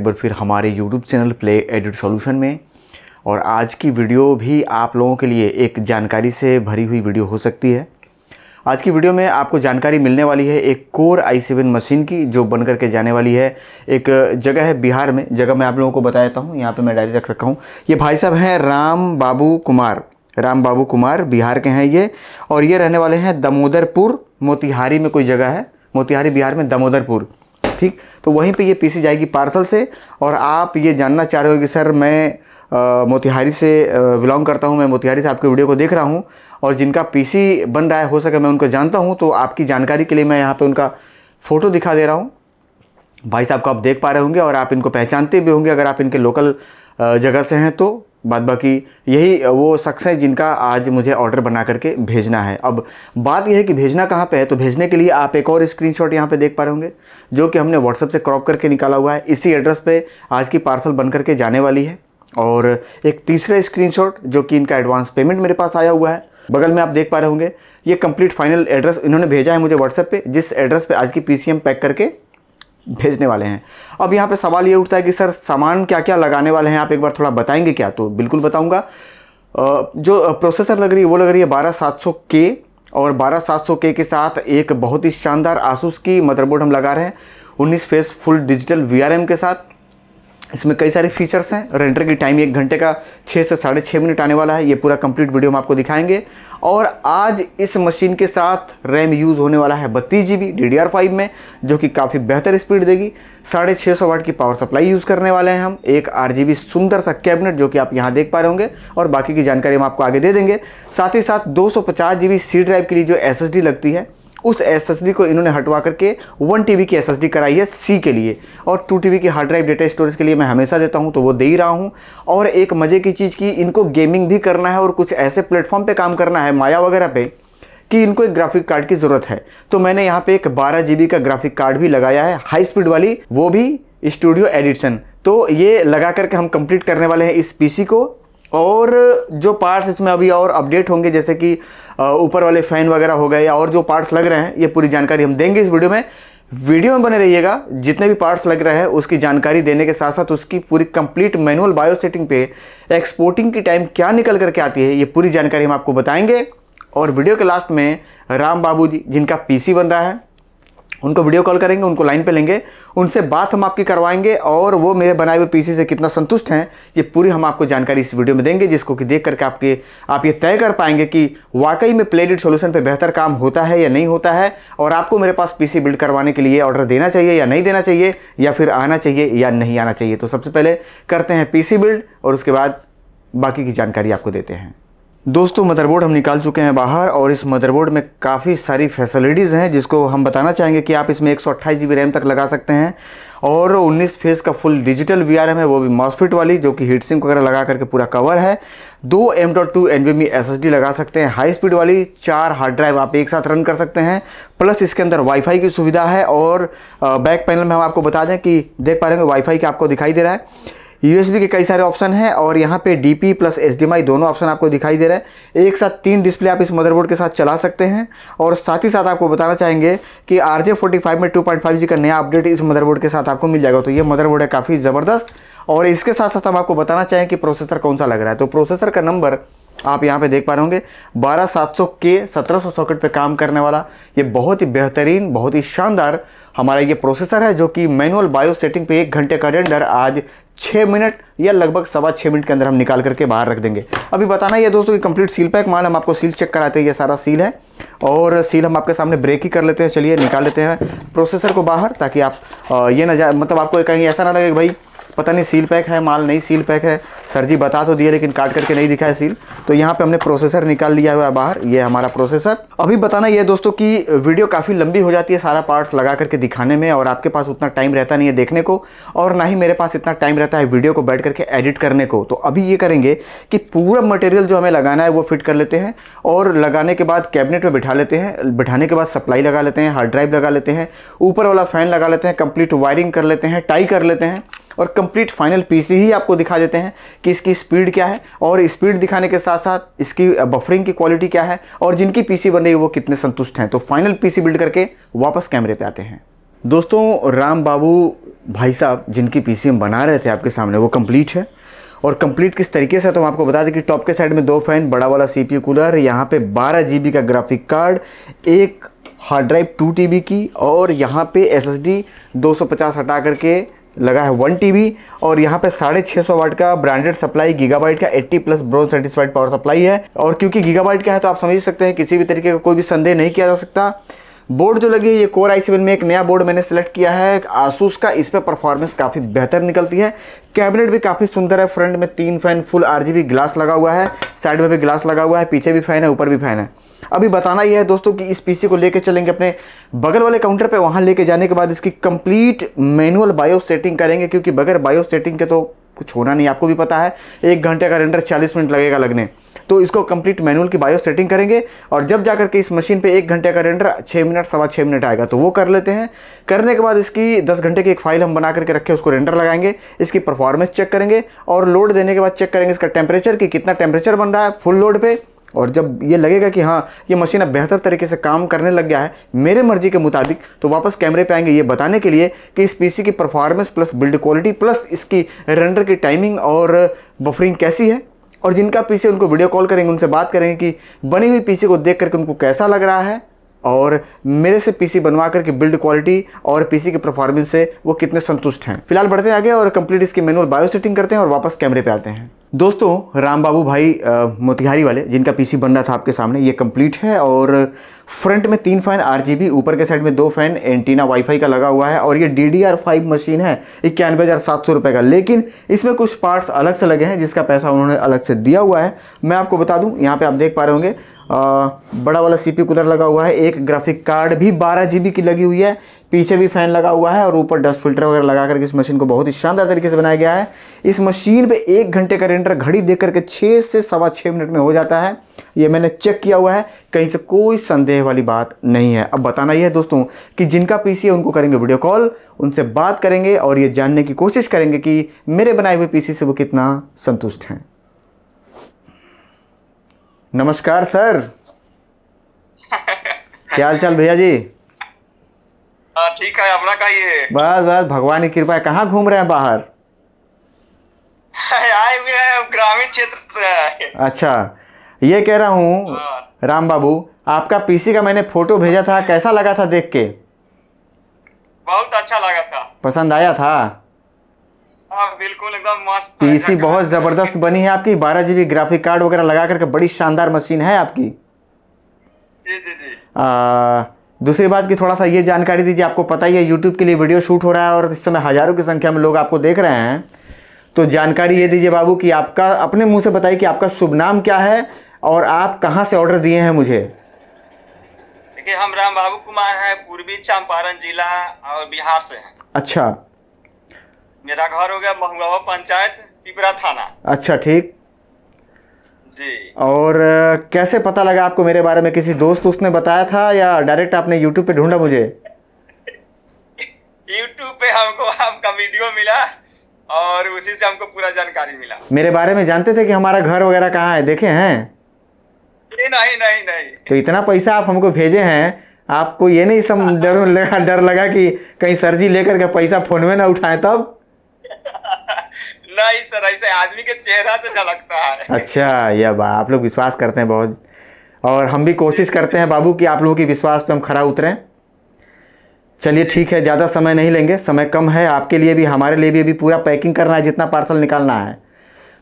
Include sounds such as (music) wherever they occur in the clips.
एक बार फिर हमारे YouTube channel play edit solution में और आज की वीडियो भी आप लोगों के लिए एक जानकारी से भरी हुई वीडियो हो सकती है आज की वीडियो में आपको जानकारी मिलने वाली है एक कोर आई सेवन मशीन की जो बन करके जाने वाली है एक जगह है बिहार में जगह मैं आप लोगों को बता देता हूँ यहाँ पे मैं डायरी रख रखा हूँ ये भाई साहब हैं राम बाबू कुमार राम बाबू कुमार बिहार के हैं ये और ये रहने वाले हैं दामोदरपुर मोतिहारी में कोई जगह है मोतिहारी बिहार में दामोदरपुर ठीक तो वहीं पे ये पीसी जाएगी पार्सल से और आप ये जानना चाह रहे हो कि सर मैं मोतिहारी से बिलोंग करता हूँ मैं मोतिहारी से आपके वीडियो को देख रहा हूँ और जिनका पीसी बन रहा है हो सके मैं उनको जानता हूँ तो आपकी जानकारी के लिए मैं यहाँ पर उनका फ़ोटो दिखा दे रहा हूँ भाई साहब को आप देख पा रहे होंगे और आप इनको पहचानते भी होंगे अगर आप इनके लोकल जगह से हैं तो बाद बाकी यही वो शख्स हैं जिनका आज मुझे ऑर्डर बना करके भेजना है अब बात यह है कि भेजना कहाँ पे है तो भेजने के लिए आप एक और स्क्रीनशॉट यहाँ पे देख पा रहे होंगे जो कि हमने व्हाट्सअप से क्रॉप करके निकाला हुआ है इसी एड्रेस पे आज की पार्सल बन करके जाने वाली है और एक तीसरा स्क्रीन जो कि इनका एडवांस पेमेंट मेरे पास आया हुआ है बगल में आप देख पा रहे होंगे ये कम्प्लीट फाइनल एड्रेस इन्होंने भेजा है मुझे व्हाट्सएप पर जिस एड्रेस पर आज की पी पैक करके भेजने वाले हैं अब यहाँ पे सवाल ये उठता है कि सर सामान क्या क्या लगाने वाले हैं आप एक बार थोड़ा बताएंगे क्या तो बिल्कुल बताऊँगा जो प्रोसेसर लग रही है वो लग रही है बारह सात सौ के और बारह सात सौ के के साथ एक बहुत ही शानदार आसूस की मदरबोर्ड हम लगा रहे हैं उन्नीस फेस फुल डिजिटल वी के साथ इसमें कई सारे फीचर्स हैं रेंटर की टाइम एक घंटे का छः से साढ़े छः मिनट आने वाला है ये पूरा कंप्लीट वीडियो हम आपको दिखाएंगे और आज इस मशीन के साथ रैम यूज़ होने वाला है बत्तीस जी बी में जो कि काफ़ी बेहतर स्पीड देगी साढ़े छः सौ वाट की पावर सप्लाई यूज़ करने वाले हैं हम एक आर सुंदर सा कैबिनेट जो कि आप यहाँ देख पा रहे होंगे और बाकी की जानकारी हम आपको आगे दे देंगे साथ ही साथ दो सौ सी ड्राइव के लिए जो एस लगती है उस एसएसडी को इन्होंने हटवा करके वन टी की एसएसडी कराई है सी के लिए और टू टी की हार्ड ड्राइव डेटा स्टोरेज के लिए मैं हमेशा देता हूँ तो वो दे ही रहा हूँ और एक मज़े की चीज़ की इनको गेमिंग भी करना है और कुछ ऐसे प्लेटफॉर्म पर काम करना है माया वगैरह पर कि इनको एक ग्राफिक कार्ड की ज़रूरत है तो मैंने यहाँ पर एक जी बी का ग्राफिक कार्ड भी लगाया है हाई स्पीड वाली वो भी स्टूडियो एडिशन तो ये लगा करके हम कंप्लीट करने वाले हैं इस पीसी को और जो पार्ट्स इसमें अभी और अपडेट होंगे जैसे कि ऊपर वाले फ़ैन वगैरह हो गए या और जो पार्ट्स लग रहे हैं ये पूरी जानकारी हम देंगे इस वीडियो में वीडियो में बने रहिएगा जितने भी पार्ट्स लग रहे हैं उसकी जानकारी देने के साथ साथ उसकी पूरी कंप्लीट मैनुअल बायो सेटिंग पे एक्सपोर्टिंग की टाइम क्या निकल करके आती है ये पूरी जानकारी हम आपको बताएंगे और वीडियो के लास्ट में राम बाबू जी जिनका पीसी बन रहा है उनको वीडियो कॉल करेंगे उनको लाइन पे लेंगे उनसे बात हम आपकी करवाएंगे और वो मेरे बनाए हुए पीसी से कितना संतुष्ट हैं ये पूरी हम आपको जानकारी इस वीडियो में देंगे जिसको कि देख करके आपके आप ये तय कर पाएंगे कि वाकई में प्लेडिड सोल्यूशन पर बेहतर काम होता है या नहीं होता है और आपको मेरे पास पी बिल्ड करवाने के लिए ऑर्डर देना चाहिए या नहीं देना चाहिए या फिर आना चाहिए या नहीं आना चाहिए तो सबसे पहले करते हैं पी बिल्ड और उसके बाद बाकी की जानकारी आपको देते हैं दोस्तों मदरबोर्ड हम निकाल चुके हैं बाहर और इस मदरबोर्ड में काफ़ी सारी फैसिलिटीज़ हैं जिसको हम बताना चाहेंगे कि आप इसमें एक सौ रैम तक लगा सकते हैं और 19 फेज़ का फुल डिजिटल वी है वो भी मॉसफिट वाली जो कि हीट सिंक वगैरह लगा करके पूरा कवर है दो M dot two N B S लगा सकते हैं हाई स्पीड वाली चार हार्ड ड्राइव आप एक साथ रन कर सकते हैं प्लस इसके अंदर वाईफाई की सुविधा है और बैक पैनल में हम आपको बता दें कि देख पा रहे हैं वाईफाई का आपको दिखाई दे रहा है यूएसबी के कई सारे ऑप्शन हैं और यहाँ पे डी प्लस एच दोनों ऑप्शन आपको दिखाई दे रहे हैं एक साथ तीन डिस्प्ले आप इस मदरबोर्ड के साथ चला सकते हैं और साथ ही साथ आपको बताना चाहेंगे कि आर जे में टू का नया अपडेट इस मदरबोर्ड के साथ आपको मिल जाएगा तो ये मदरबोर्ड है काफ़ी ज़बरदस्त और इसके साथ साथ हम आपको बताना चाहें कि प्रोसेसर कौन सा लग रहा है तो प्रोसेसर का नंबर आप यहाँ पे देख पा रहे होंगे बारह सात सौ के सत्रह सौ सॉकेट पर काम करने वाला ये बहुत ही बेहतरीन बहुत ही शानदार हमारा ये प्रोसेसर है जो कि मैनुअल बायो सेटिंग पे एक घंटे का रेंडर आज छः मिनट या लगभग सवा छः मिनट के अंदर हम निकाल करके बाहर रख देंगे अभी बताना ये दोस्तों कि कंप्लीट सील पैक माल हम आपको सील चेक कराते हैं ये सारा सील है और सील हम आपके सामने ब्रेक ही कर लेते हैं चलिए निकाल लेते हैं प्रोसेसर को बाहर ताकि आप ये ना जा मतलब आपको कहीं ऐसा ना लगे भाई पता नहीं सील पैक है माल नहीं सील पैक है सर जी बता तो दिए लेकिन काट करके नहीं दिखाया है सील तो यहाँ पे हमने प्रोसेसर निकाल लिया हुआ है बाहर ये हमारा प्रोसेसर अभी बताना ये दोस्तों कि वीडियो काफ़ी लंबी हो जाती है सारा पार्ट्स लगा करके दिखाने में और आपके पास उतना टाइम रहता नहीं है देखने को और ना ही मेरे पास इतना टाइम रहता है वीडियो को बैठ करके एडिट करने को तो अभी ये करेंगे कि पूरा मटेरियल जो हमें लगाना है वो फिट कर लेते हैं और लगाने के बाद कैबिनेट में बिठा लेते हैं बिठाने के बाद सप्लाई लगा लेते हैं हार्ड ड्राइव लगा लेते हैं ऊपर वाला फ़ैन लगा लेते हैं कंप्लीट वायरिंग कर लेते हैं टाई कर लेते हैं और कंप्लीट फाइनल पीसी ही आपको दिखा देते हैं कि इसकी स्पीड क्या है और स्पीड दिखाने के साथ साथ इसकी बफरिंग की क्वालिटी क्या है और जिनकी पीसी बन रही है वो कितने संतुष्ट हैं तो फाइनल पीसी बिल्ड करके वापस कैमरे पे आते हैं दोस्तों राम बाबू भाई साहब जिनकी पी हम बना रहे थे आपके सामने वो कम्प्लीट है और कंप्लीट किस तरीके से तो हम आपको बता दें कि टॉप के साइड में दो फैन बड़ा वाला सी कूलर यहाँ पे 12 जीबी का ग्राफिक कार्ड एक हार्ड ड्राइव 2 टी की और यहाँ पे एस 250 हटा करके लगा है वन टी और यहाँ पे साढ़े छः सौ वाट का ब्रांडेड सप्लाई गीगाबाइट का 80 plus bronze certified power supply है और क्योंकि गीगाबाइट का है तो आप समझ सकते हैं किसी भी तरीके का कोई भी संदेह नहीं किया जा सकता बोर्ड जो लगी है ये कोर आई में एक नया बोर्ड मैंने सेलेक्ट किया है आसूस का इस पर परफॉर्मेंस काफ़ी बेहतर निकलती है कैबिनेट भी काफ़ी सुंदर है फ्रंट में तीन फैन फुल आरजीबी ग्लास लगा हुआ है साइड में भी ग्लास लगा हुआ है पीछे भी फैन है ऊपर भी फैन है अभी बताना यह है दोस्तों कि इस पीसी को लेके चलेंगे अपने बगल वाले काउंटर पे वहाँ लेके जाने के बाद इसकी कंप्लीट मैनुअल बायो सेटिंग करेंगे क्योंकि बगैर बायो सेटिंग के तो कुछ होना नहीं आपको भी पता है एक घंटे का रेंडर चालीस मिनट लगेगा लगने तो इसको कंप्लीट मैनुअल की बायो सेटिंग करेंगे और जब जाकर के इस मशीन पे एक घंटे का रेंडर छः मिनट सवा छः मिनट आएगा तो वो कर लेते हैं करने के बाद इसकी दस घंटे की एक फाइल हम बना करके रखे उसको रेंडर लगाएंगे इसकी परफॉर्मेंस चेक करेंगे और लोड देने के बाद चेक करेंगे इसका टेम्परेचर कि कितना टेम्परेचर बन रहा है फुल लोड पर और जब ये लगेगा कि हाँ ये मशीन अब बेहतर तरीके से काम करने लग गया है मेरे मर्जी के मुताबिक तो वापस कैमरे पे आएंगे ये बताने के लिए कि इस पीसी की performance plus build quality plus इसकी रेंडर की टाइमिंग और बफरिंग कैसी है और जिनका पीसी उनको वीडियो कॉल करेंगे उनसे बात करेंगे कि बनी हुई पीसी को देख करके उनको कैसा लग रहा है और मेरे से पीसी बनवा करके बिल्ड क्वालिटी और पीसी की परफॉर्मेंस से वो कितने संतुष्ट हैं फिलहाल बढ़ते हैं आगे और कंप्लीट इसकी मैनुअल बायो सेटिंग करते हैं और वापस कैमरे पे आते हैं दोस्तों राम बाबू भाई मोतिहारी वाले जिनका पीसी बन रहा था आपके सामने ये कंप्लीट है और फ्रंट में तीन फैन आरजीबी ऊपर के साइड में दो फैन एंटीना वाईफाई का लगा हुआ है और ये D D R five machine है इक्यानवे हज़ार सात सौ रुपये का लेकिन इसमें कुछ पार्ट्स अलग से लगे हैं जिसका पैसा उन्होंने अलग से दिया हुआ है मैं आपको बता दूँ यहाँ पर आप देख पा रहे होंगे आ, बड़ा वाला पी कूलर लगा हुआ है एक ग्राफिक कार्ड भी बारह जी की लगी हुई है पीछे भी फैन लगा हुआ है और ऊपर डस्ट फिल्टर वगैरह लगा करके इस मशीन को बहुत ही शानदार तरीके से बनाया गया है इस मशीन पे एक घंटे का रेंटर घड़ी देख करके छः से सवा छः मिनट में हो जाता है ये मैंने चेक किया हुआ है कहीं से कोई संदेह वाली बात नहीं है अब बताना यह है दोस्तों कि जिनका पीसी है उनको करेंगे वीडियो कॉल उनसे बात करेंगे और ये जानने की कोशिश करेंगे कि मेरे बनाए हुए पीसी से वो कितना संतुष्ट हैं नमस्कार सर (laughs) क्या हाल चाल भैया जी हाँ, ठीक है अपना कहिए बस बस भगवान की कृपा है कहाँ घूम रहे हैं बाहर (laughs) आए हुए हैं ग्रामीण क्षेत्र से अच्छा ये कह रहा हूँ हाँ। राम बाबू आपका पीसी का मैंने फोटो भेजा था कैसा लगा था देख के बहुत अच्छा लगा था पसंद आया था हाँ, बिल्कुल एकदम मस्त पीसी बहुत जबरदस्त बनी है आपकी बारह जीबी ग्राफिक कार्ड वगैरह लगा करके बड़ी शानदार मशीन है आपकी जी जी जी आ, दूसरी बात की थोड़ा सा ये जानकारी दीजिए आपको पता ही है यूट्यूब के लिए वीडियो शूट हो रहा है और इस समय हज़ारों की संख्या में लोग आपको देख रहे हैं तो जानकारी ये दीजिए बाबू कि आपका अपने मुंह से बताइए कि आपका शुभ नाम क्या है और आप कहाँ से ऑर्डर दिए हैं मुझे देखिए हम राम बाबू कुमार हैं पूर्वी चंपारण जिला और बिहार से हैं अच्छा मेरा घर हो गया महुआ पंचायत पिपरा थाना अच्छा ठीक और कैसे पता लगा आपको मेरे बारे में किसी दोस्त उसने बताया था या डायरेक्ट आपने यूट्यूब पे ढूंढा मुझे यूट्यूब पे हमको आपका वीडियो मिला और उसी से हमको पूरा जानकारी मिला मेरे बारे में जानते थे कि हमारा घर वगैरह कहाँ है देखे हैं नहीं नहीं नहीं तो इतना पैसा आप हमको भेजे हैं आपको ये नहीं सम हाँ, हाँ। डर लगा डर लगा कि कहीं सर जी लेकर के पैसा फोन में ना उठाए तब नहीं सर ऐसे आदमी के चेहरा से झलकता है अच्छा यह बा आप लोग विश्वास करते हैं बहुत और हम भी कोशिश करते हैं बाबू कि आप लोगों के विश्वास पे हम खड़ा उतरें चलिए ठीक है ज़्यादा समय नहीं लेंगे समय कम है आपके लिए भी हमारे लिए भी अभी पूरा पैकिंग करना है जितना पार्सल निकालना है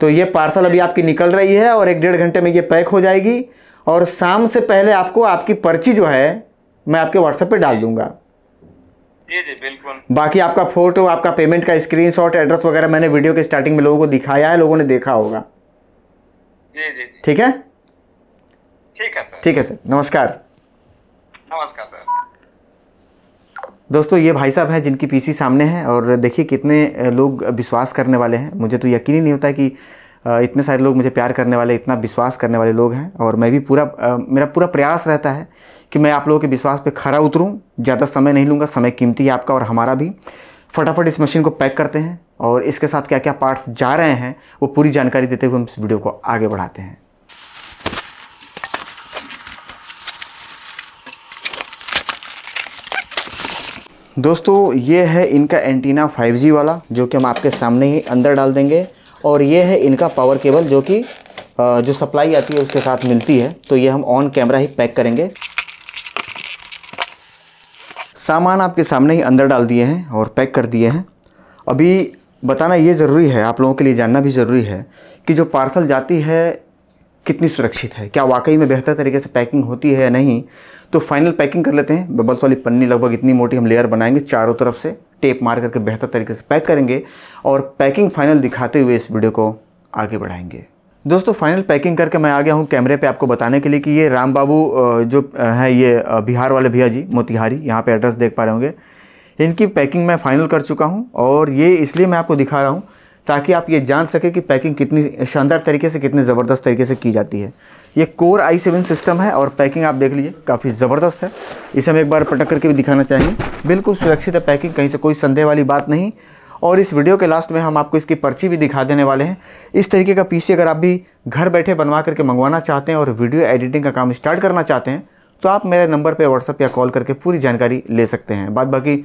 तो ये पार्सल अभी आपकी निकल रही है और एक डेढ़ घंटे में ये पैक हो जाएगी और शाम से पहले आपको आपकी पर्ची जो है मैं आपके व्हाट्सएप पर डाल दूँगा बिल्कुल बाकी आपका फोटो आपका पेमेंट का शॉट एड्रेस वगैरह मैंने वीडियो के स्टार्टिंग में लोगों को दिखाया है लोगों ने देखा होगा जी जी ठीक है ठीक है सर ठीक है सर नमस्कार नमस्कार सर दोस्तों ये भाई साहब हैं जिनकी पीसी सामने है और देखिए कितने लोग विश्वास करने वाले हैं मुझे तो यकीन ही नहीं होता कि इतने सारे लोग मुझे प्यार करने वाले इतना विश्वास करने वाले लोग हैं और मैं भी पूरा मेरा पूरा प्रयास रहता है कि मैं आप लोगों के विश्वास पे खरा उतरूँ ज़्यादा समय नहीं लूँगा समय कीमती है आपका और हमारा भी फटाफट इस मशीन को पैक करते हैं और इसके साथ क्या क्या पार्ट्स जा रहे हैं वो पूरी जानकारी देते हुए हम इस वीडियो को आगे बढ़ाते हैं दोस्तों ये है इनका एंटीना 5G वाला जो कि हम आपके सामने ही अंदर डाल देंगे और ये है इनका पावर केबल जो कि जो सप्लाई आती है उसके साथ मिलती है तो ये हम ऑन कैमरा ही पैक करेंगे सामान आपके सामने ही अंदर डाल दिए हैं और पैक कर दिए हैं अभी बताना ये ज़रूरी है आप लोगों के लिए जानना भी ज़रूरी है कि जो पार्सल जाती है कितनी सुरक्षित है क्या वाकई में बेहतर तरीके से पैकिंग होती है या नहीं तो फाइनल पैकिंग कर लेते हैं बबल्स वाली पन्नी लगभग इतनी मोटी हम लेयर बनाएंगे चारों तरफ से टेप मार करके बेहतर तरीके से पैक करेंगे और पैकिंग फाइनल दिखाते हुए इस वीडियो को आगे बढ़ाएंगे दोस्तों फाइनल पैकिंग करके मैं आ गया हूँ कैमरे पे आपको बताने के लिए कि ये राम बाबू जो है ये बिहार वाले भैया जी मोतिहारी यहाँ पे एड्रेस देख पा रहे होंगे इनकी पैकिंग मैं फ़ाइनल कर चुका हूँ और ये इसलिए मैं आपको दिखा रहा हूँ ताकि आप ये जान सकें कि पैकिंग कितनी शानदार तरीके से कितनी ज़बरदस्त तरीके से की जाती है ये कोर आई सेवन सिस्टम है और पैकिंग आप देख लीजिए काफ़ी ज़बरदस्त है इसे हम एक बार पटक करके भी दिखाना चाहेंगे बिल्कुल सुरक्षित है पैकिंग कहीं से कोई संदेह वाली बात नहीं और इस वीडियो के लास्ट में हम आपको इसकी पर्ची भी दिखा देने वाले हैं इस तरीके का पीसी अगर आप भी घर बैठे बनवा करके मंगवाना चाहते हैं और वीडियो एडिटिंग का काम स्टार्ट करना चाहते हैं तो आप मेरे नंबर पर व्हाट्सअप या कॉल करके पूरी जानकारी ले सकते हैं बाद बाकी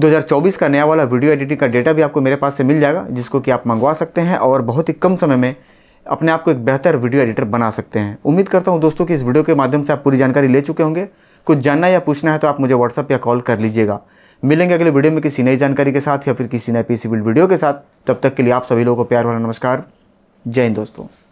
2024 का नया वाला वीडियो एडिटिंग का डेटा भी आपको मेरे पास से मिल जाएगा जिसको कि आप मंगवा सकते हैं और बहुत ही कम समय में अपने आप को एक बेहतर वीडियो एडिटर बना सकते हैं उम्मीद करता हूँ दोस्तों कि इस वीडियो के माध्यम से आप पूरी जानकारी ले चुके होंगे कुछ जानना या पूछना है तो आप मुझे व्हाट्सअप या कॉल कर लीजिएगा मिलेंगे अगले वीडियो में किसी नई जानकारी के साथ या फिर किसी नए पीसीबील वीडियो के साथ तब तक के लिए आप सभी लोगों को प्यार भरा नमस्कार जय हिंद दोस्तों